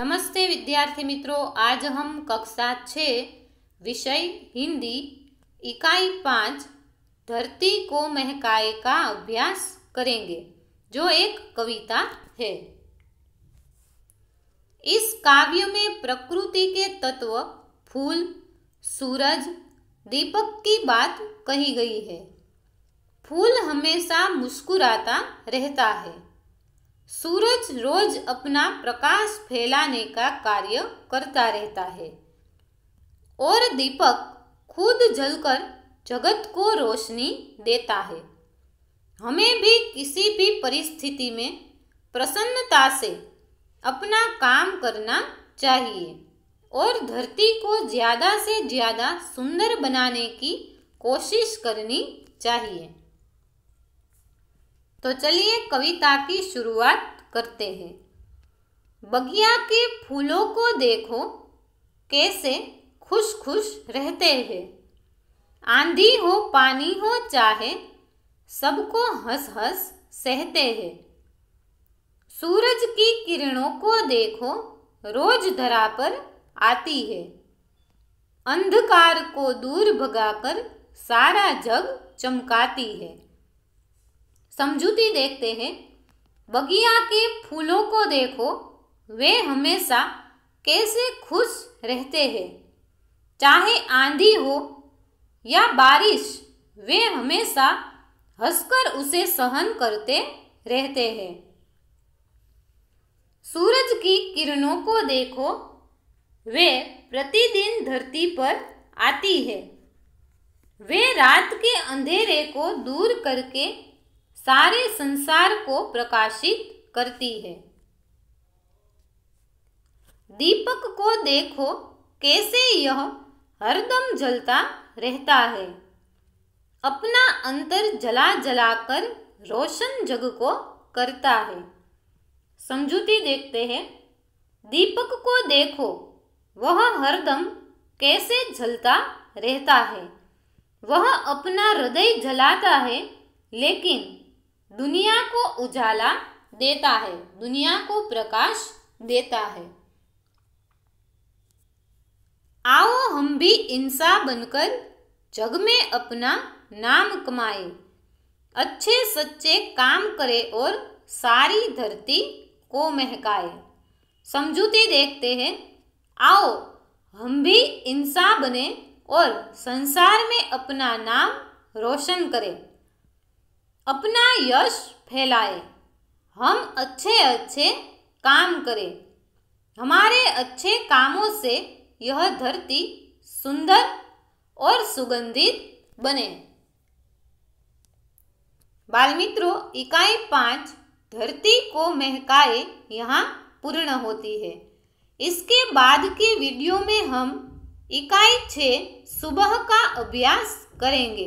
नमस्ते विद्यार्थी मित्रों आज हम कक्षा छ विषय हिंदी इकाई पाँच धरती को महकाए का अभ्यास करेंगे जो एक कविता है इस काव्य में प्रकृति के तत्व फूल सूरज दीपक की बात कही गई है फूल हमेशा मुस्कुराता रहता है सूरज रोज अपना प्रकाश फैलाने का कार्य करता रहता है और दीपक खुद जलकर जगत को रोशनी देता है हमें भी किसी भी परिस्थिति में प्रसन्नता से अपना काम करना चाहिए और धरती को ज़्यादा से ज़्यादा सुंदर बनाने की कोशिश करनी चाहिए तो चलिए कविता की शुरुआत करते हैं बगिया के फूलों को देखो कैसे खुश खुश रहते हैं आंधी हो पानी हो चाहे सबको हंस हंस सहते हैं सूरज की किरणों को देखो रोज धरा पर आती है अंधकार को दूर भगाकर सारा जग चमकाती है समझूती देखते हैं बगिया के फूलों को देखो वे हमेशा कैसे खुश रहते हैं चाहे आंधी हो या बारिश वे हमेशा हंसकर उसे सहन करते रहते हैं सूरज की किरणों को देखो वे प्रतिदिन धरती पर आती है वे रात के अंधेरे को दूर करके सारे संसार को प्रकाशित करती है दीपक को देखो कैसे यह हरदम जलता रहता है अपना अंतर जला जलाकर रोशन जग को करता है समझूती देखते हैं दीपक को देखो वह हरदम कैसे जलता रहता है वह अपना हृदय जलाता है लेकिन दुनिया को उजाला देता है दुनिया को प्रकाश देता है आओ हम भी इंसा बनकर जग में अपना नाम कमाए अच्छे सच्चे काम करे और सारी धरती को महकाए समझूती देखते हैं आओ हम भी इंसान बने और संसार में अपना नाम रोशन करें अपना यश फैलाए हम अच्छे अच्छे काम करें हमारे अच्छे कामों से यह धरती सुंदर और सुगंधित बने बाल मित्रों इकाई पाँच धरती को महकाए यहाँ पूर्ण होती है इसके बाद के वीडियो में हम इकाई छः सुबह का अभ्यास करेंगे